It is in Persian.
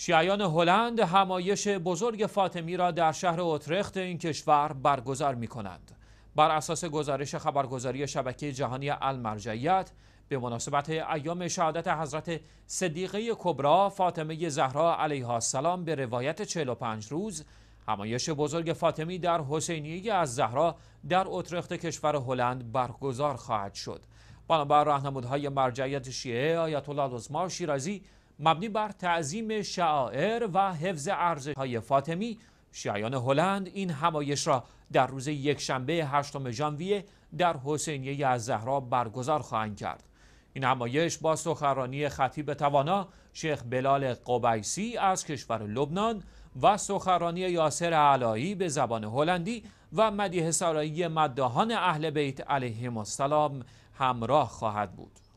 شیعیان هلند همایش بزرگ فاطمی را در شهر اوترخت این کشور برگزار می کنند. بر اساس گزارش خبرگزاری شبکه جهانی المرجعیت به مناسبت ایام شهادت حضرت صدیقه کبرا فاطمه زهرا علیها السلام به روایت 45 روز همایش بزرگ فاطمی در حسینیه از زهرا در اترخت کشور هلند برگزار خواهد شد. بنابر راهنمودهای مرجعیت شیعه آیت الله شیرازی مبنی بر تعظیم شعائر و حفظ های فاطمی شیعیان هلند این همایش را در روز یکشنبه هشتم ژانویه در حسینیه از برگزار خواهند کرد این همایش با سخرانی خطیب توانا شیخ بلال قبیسی از کشور لبنان و سخرانی یاسر علایی به زبان هلندی و مدیه سرایی مداهان اهل بیت علیهم السلام همراه خواهد بود